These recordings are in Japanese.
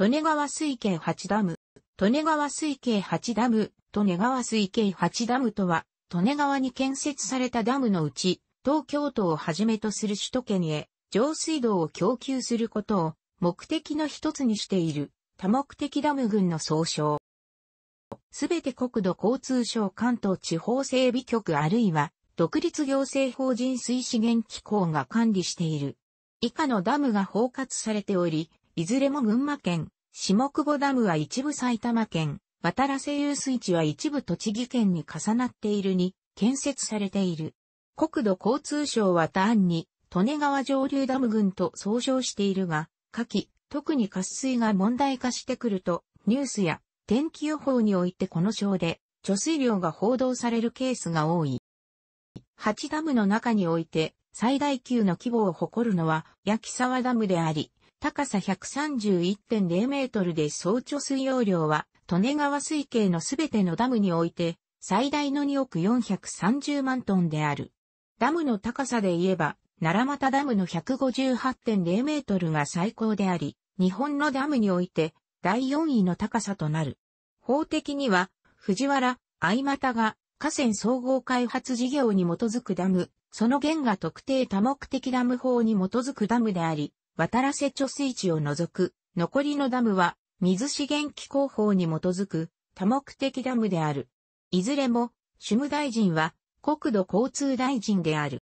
利根川水系8ダム。利根川水系8ダム、利根川水系8ダムとは、利根川に建設されたダムのうち、東京都をはじめとする首都圏へ、上水道を供給することを目的の一つにしている、多目的ダム群の総称。すべて国土交通省関東地方整備局あるいは、独立行政法人水資源機構が管理している。以下のダムが包括されており、いずれも群馬県、下久保ダムは一部埼玉県、渡良瀬遊水地は一部栃木県に重なっているに建設されている。国土交通省は単に、利根川上流ダム群と総称しているが、下記、特に渇水が問題化してくると、ニュースや天気予報においてこの章で、貯水量が報道されるケースが多い。8ダムの中において、最大級の規模を誇るのは、焼沢ダムであり、高さ131.0メートルで総貯水容量は、利根川水系のすべてのダムにおいて、最大の2億430万トンである。ダムの高さで言えば、奈良又ダムの158.0メートルが最高であり、日本のダムにおいて第4位の高さとなる。法的には、藤原、相又が河川総合開発事業に基づくダム、その源が特定多目的ダム法に基づくダムであり、渡ら瀬貯水池を除く、残りのダムは、水資源機構法に基づく、多目的ダムである。いずれも、主務大臣は、国土交通大臣である。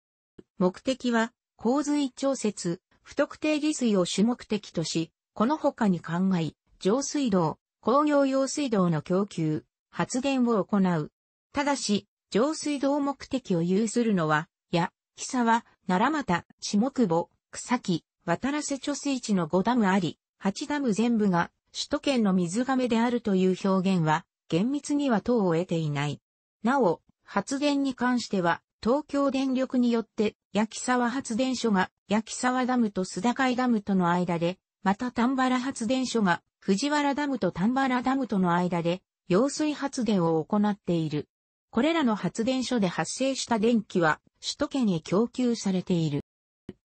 目的は、洪水調節、不特定利水を主目的とし、この他に考え、上水道、工業用水道の供給、発電を行う。ただし、上水道目的を有するのは、や、久は、奈良又、下久保、草木、渡良瀬貯水池の5ダムあり、8ダム全部が首都圏の水亀であるという表現は、厳密には等を得ていない。なお、発電に関しては、東京電力によって、焼沢発電所が焼沢ダムと須田海ダムとの間で、また丹原発電所が藤原ダムと丹原ダムとの間で、揚水発電を行っている。これらの発電所で発生した電気は、首都圏へ供給されている。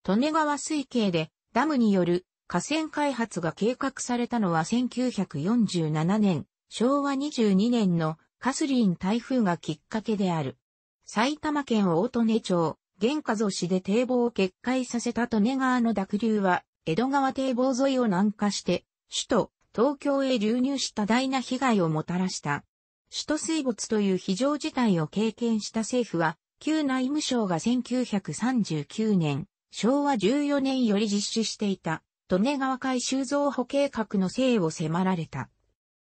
利根川水系でダムによる河川開発が計画されたのは1947年、昭和22年のカスリン台風がきっかけである。埼玉県大利根町、玄華祖市で堤防を決壊させた利根川の濁流は、江戸川堤防沿いを南下して、首都、東京へ流入した大な被害をもたらした。首都水没という非常事態を経験した政府は、旧内務省が1939年、昭和14年より実施していた、利根川海修造保計画のせいを迫られた。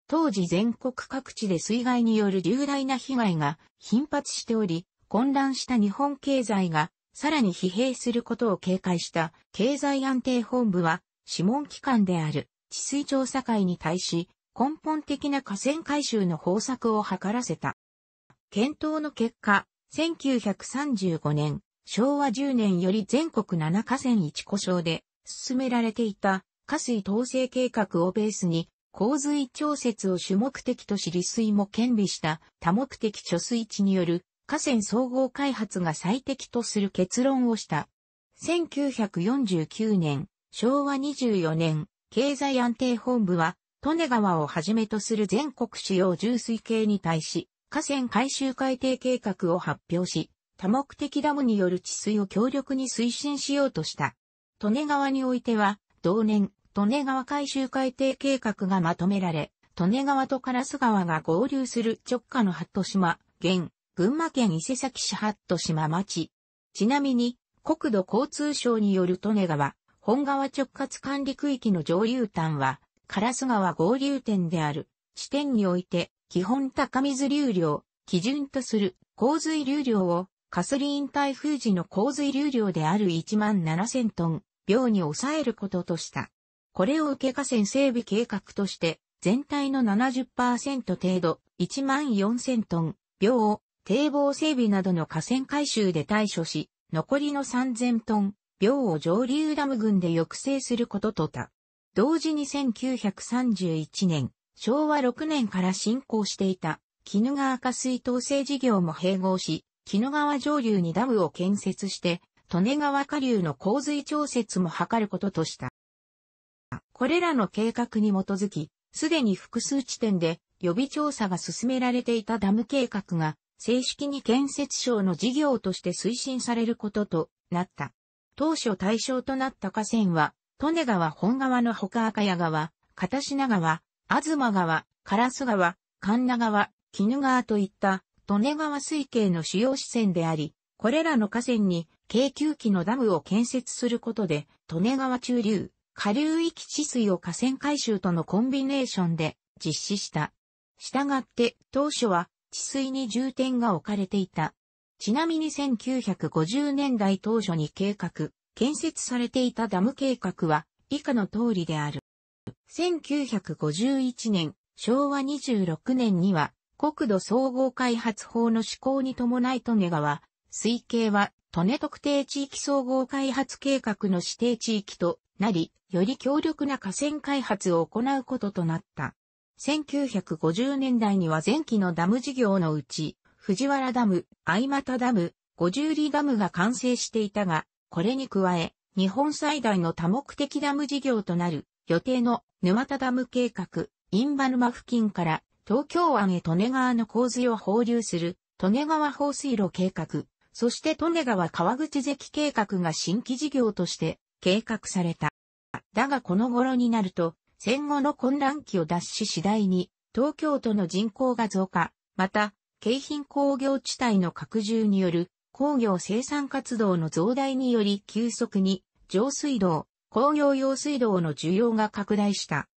当時全国各地で水害による重大な被害が頻発しており、混乱した日本経済がさらに疲弊することを警戒した経済安定本部は諮問機関である治水調査会に対し根本的な河川改修の方策を図らせた。検討の結果、1935年、昭和10年より全国7河川一故障で進められていた河水統制計画をベースに洪水調節を主目的とし利水も兼備した多目的貯水池による河川総合開発が最適とする結論をした。1949年、昭和24年、経済安定本部は、利根川をはじめとする全国主要重水系に対し、河川改修改定計画を発表し、多目的ダムによる治水を強力に推進しようとした。利根川においては、同年、利根川改修改定計画がまとめられ、利根川と烏川が合流する直下の八戸島、現、群馬県伊勢崎市八戸島町。ちなみに、国土交通省による利根川、本川直轄管理区域の上流端は、烏川合流点である。地点において、基本高水流量、基準とする洪水流量をカスリーン台風時の洪水流量である1万7000トン、秒に抑えることとした。これを受け河川整備計画として、全体の70%程度、1万4000トン、秒を堤防整備などの河川改修で対処し、残りの3000トン、秒を上流ダム群で抑制することとた。同時に1931年、昭和6年から進行していた、絹川下水統制事業も併合し、木野川上流にダムを建設して、利根川下流の洪水調節も図ることとした。これらの計画に基づき、すでに複数地点で予備調査が進められていたダム計画が、正式に建設省の事業として推進されることとなった。当初対象となった河川は、利根川本川のほか赤谷川、片品川、東川、烏川、神奈川、鬼怒川といった利根川水系の主要支線であり、これらの河川に京急期のダムを建設することで、利根川中流、下流域治水を河川改修とのコンビネーションで実施した。したがって当初は治水に重点が置かれていた。ちなみに1950年代当初に計画、建設されていたダム計画は以下の通りである。1951年、昭和26年には国土総合開発法の施行に伴い利根川、水系は、利根特定地域総合開発計画の指定地域となり、より強力な河川開発を行うこととなった。1950年代には前期のダム事業のうち、藤原ダム、相又ダム、五十里ダムが完成していたが、これに加え、日本最大の多目的ダム事業となる予定の沼田ダム計画、インバ沼付近から東京湾へ利根川の洪水を放流する、利根川放水路計画、そして利根川川口関計画が新規事業として計画された。だがこの頃になると、戦後の混乱期を脱し次第に、東京都の人口が増加、また、京浜工業地帯の拡充による工業生産活動の増大により急速に上水道、工業用水道の需要が拡大した。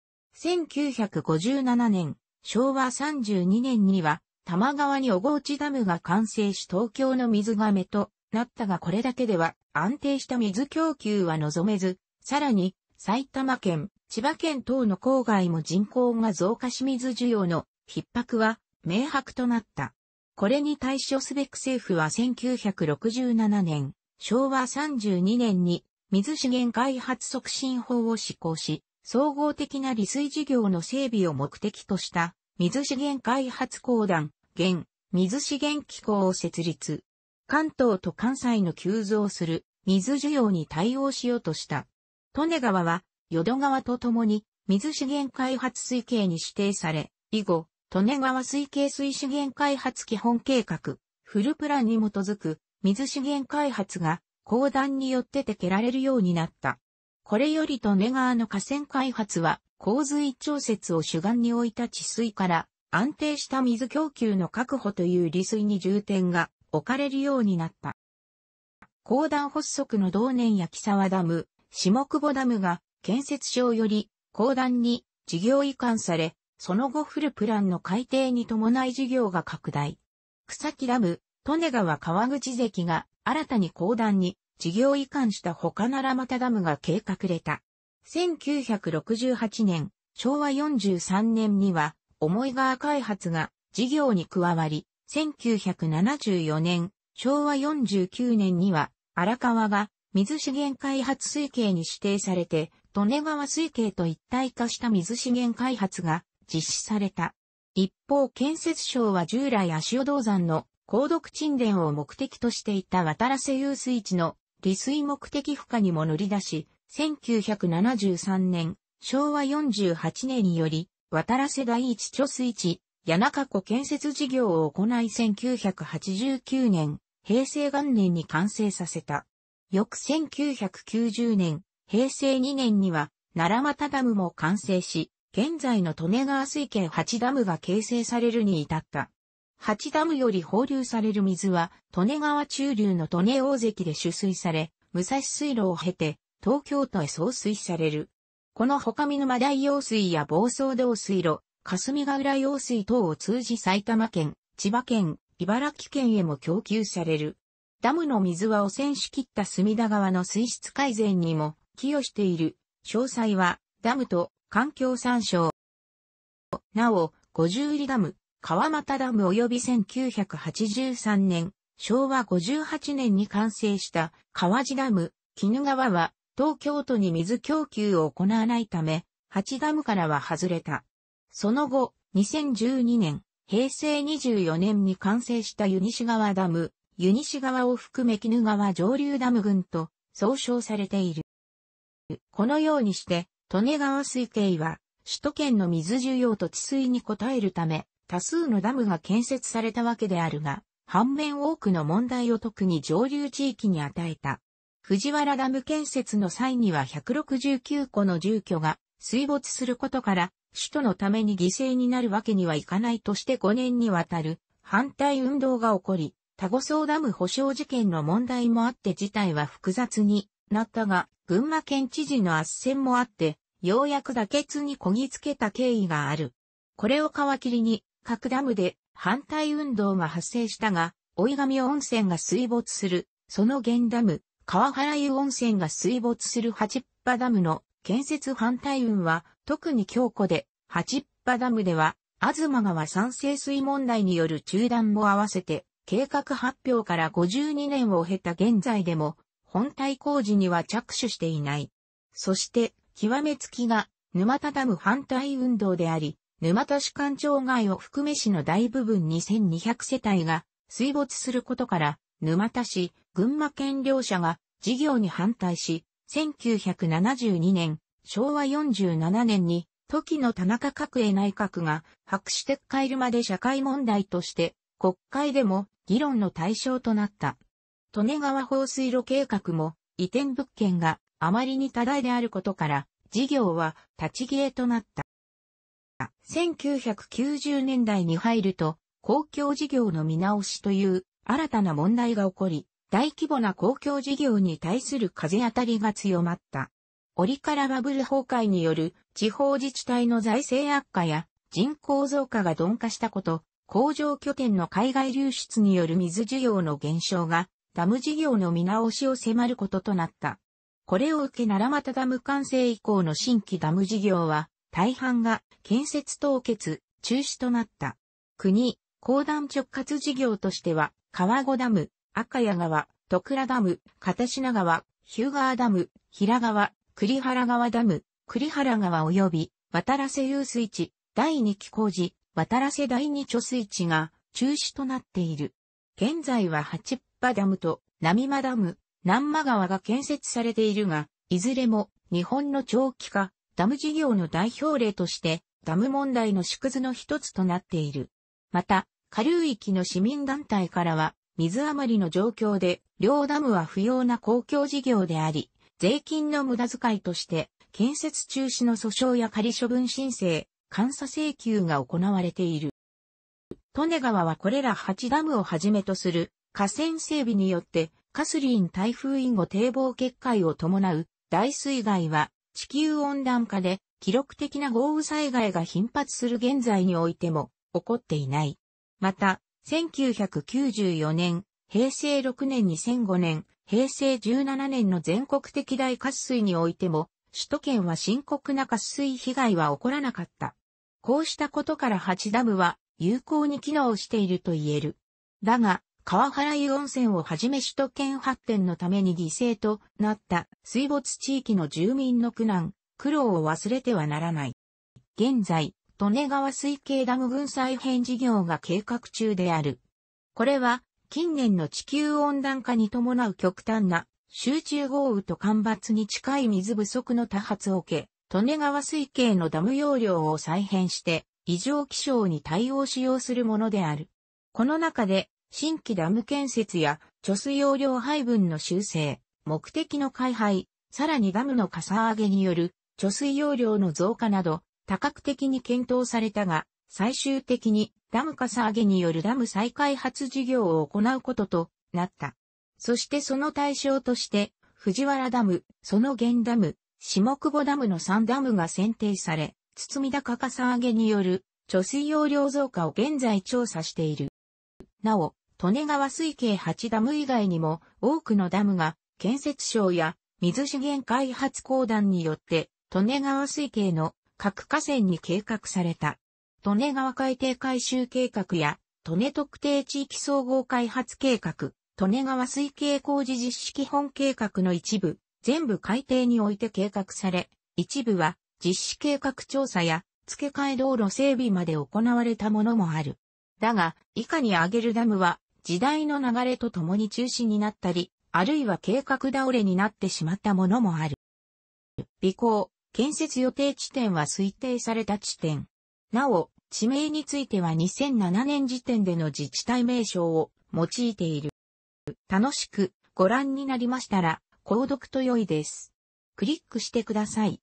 1957年、昭和32年には、多摩川に小河内ダムが完成し東京の水がめとなったがこれだけでは安定した水供給は望めず、さらに埼玉県、千葉県等の郊外も人口が増加し水需要の逼迫は明白となった。これに対処すべく政府は1967年、昭和32年に水資源開発促進法を施行し、総合的な利水事業の整備を目的とした水資源開発公団、現、水資源機構を設立。関東と関西の急増する水需要に対応しようとした。利根川は、淀川とともに水資源開発推計に指定され、以後、利根川水系水資源開発基本計画、フルプランに基づく水資源開発が公団によって手けられるようになった。これより利根川の河川開発は洪水調節を主眼に置いた治水から安定した水供給の確保という利水に重点が置かれるようになった。高段発足の同年焼沢ダム、下久保ダムが建設省より高段に事業移管され、その後フルプランの改定に伴い事業が拡大。草木ダム、利根川川口関が新たに高段に事業移管した他ならまたダムが計画れた。1968年、昭和43年には、思い川開発が事業に加わり、1974年、昭和49年には、荒川が水資源開発水系に指定されて、利根川水系と一体化した水資源開発が実施された。一方、建設省は従来足尾銅山の高毒沈殿を目的としていた渡瀬遊水地の利水目的負荷にも乗り出し、1973年、昭和48年により、渡らせ第一貯水池、谷中湖建設事業を行い1989年、平成元年に完成させた。翌1990年、平成2年には、奈良又ダムも完成し、現在の利根川水系8ダムが形成されるに至った。8ダムより放流される水は、利根川中流の利根大関で取水され、武蔵水路を経て、東京都へ送水される。この他見沼大用水や房総道水路、霞ヶ浦用水等を通じ埼玉県、千葉県、茨城県へも供給される。ダムの水は汚染しきった隅田川の水質改善にも寄与している。詳細は、ダムと環境参照。なお、五十里ダム、川又ダム及び1983年、昭和58年に完成した川地ダム、絹川は東京都に水供給を行わないため、8ダムからは外れた。その後、2012年、平成24年に完成した湯西川ダム、湯西川を含め絹川上流ダム群と総称されている。このようにして、利根川水系は、首都圏の水需要と治水に応えるため、多数のダムが建設されたわけであるが、反面多くの問題を特に上流地域に与えた。藤原ダム建設の際には169個の住居が水没することから、首都のために犠牲になるわけにはいかないとして5年にわたる反対運動が起こり、タゴソーダム保証事件の問題もあって事態は複雑になったが、群馬県知事の圧戦もあって、ようやく妥結にこぎつけた経緯がある。これを皮切りに、各ダムで反対運動が発生したが、追神温泉が水没する、その現ダム、川原湯温泉が水没する八ぱダムの建設反対運は特に強固で、八ぱダムでは、東川酸性水問題による中断も合わせて、計画発表から52年を経た現在でも、本体工事には着手していない。そして、極めつきが、沼田ダム反対運動であり、沼田市官庁街を含め市の大部分2200世帯が水没することから、沼田市、群馬県両社が事業に反対し、1972年、昭和47年に、時の田中角栄内閣が白紙撤回るまで社会問題として、国会でも議論の対象となった。利根川放水路計画も移転物件があまりに多大であることから、事業は立ち消えとなった。1990年代に入ると、公共事業の見直しという新たな問題が起こり、大規模な公共事業に対する風当たりが強まった。折からバブル崩壊による地方自治体の財政悪化や人口増加が鈍化したこと、工場拠点の海外流出による水需要の減少がダム事業の見直しを迫ることとなった。これを受け奈良俣ダム完成以降の新規ダム事業は大半が建設凍結、中止となった。国、公団直轄事業としては川後ダム、赤谷川、戸倉ダム、片品川、ヒューガーダム、平川、栗原川ダム、栗原川及び、渡良瀬遊水地、第二期工事、渡良瀬第二貯水地が中止となっている。現在は八ぱダムと波間ダム、南間川が建設されているが、いずれも日本の長期化、ダム事業の代表例として、ダム問題の縮図の一つとなっている。また、下流域の市民団体からは、水余りの状況で、両ダムは不要な公共事業であり、税金の無駄遣いとして、建設中止の訴訟や仮処分申請、監査請求が行われている。利根川はこれら8ダムをはじめとする河川整備によって、カスリン台風以後堤防決壊を伴う大水害は地球温暖化で記録的な豪雨災害が頻発する現在においても起こっていない。また、1994年、平成6年2005年、平成17年の全国的大渇水においても、首都圏は深刻な渇水被害は起こらなかった。こうしたことから八ダムは有効に機能していると言える。だが、川原湯温泉をはじめ首都圏発展のために犠牲となった水没地域の住民の苦難、苦労を忘れてはならない。現在、利根川水系ダム群再編事業が計画中である。これは、近年の地球温暖化に伴う極端な集中豪雨と干ばつに近い水不足の多発を受け、利根川水系のダム容量を再編して、異常気象に対応しようするものである。この中で、新規ダム建設や貯水容量配分の修正、目的の開廃、さらにダムのかさ上げによる貯水容量の増加など、多角的に検討されたが、最終的にダムかさ上げによるダム再開発事業を行うこととなった。そしてその対象として、藤原ダム、その原ダム、下久保ダムの3ダムが選定され、堤高かさ上げによる貯水容量増加を現在調査している。なお、利根川水系8ダム以外にも多くのダムが建設省や水資源開発公団によって利根川水系の各河川に計画された。利根川海底改修計画や、利根特定地域総合開発計画、利根川水系工事実施基本計画の一部、全部海底において計画され、一部は実施計画調査や付け替え道路整備まで行われたものもある。だが、以下に挙げるダムは、時代の流れとともに中止になったり、あるいは計画倒れになってしまったものもある。尾行、建設予定地点は推定された地点。なお、地名については2007年時点での自治体名称を用いている。楽しくご覧になりましたら、購読と良いです。クリックしてください。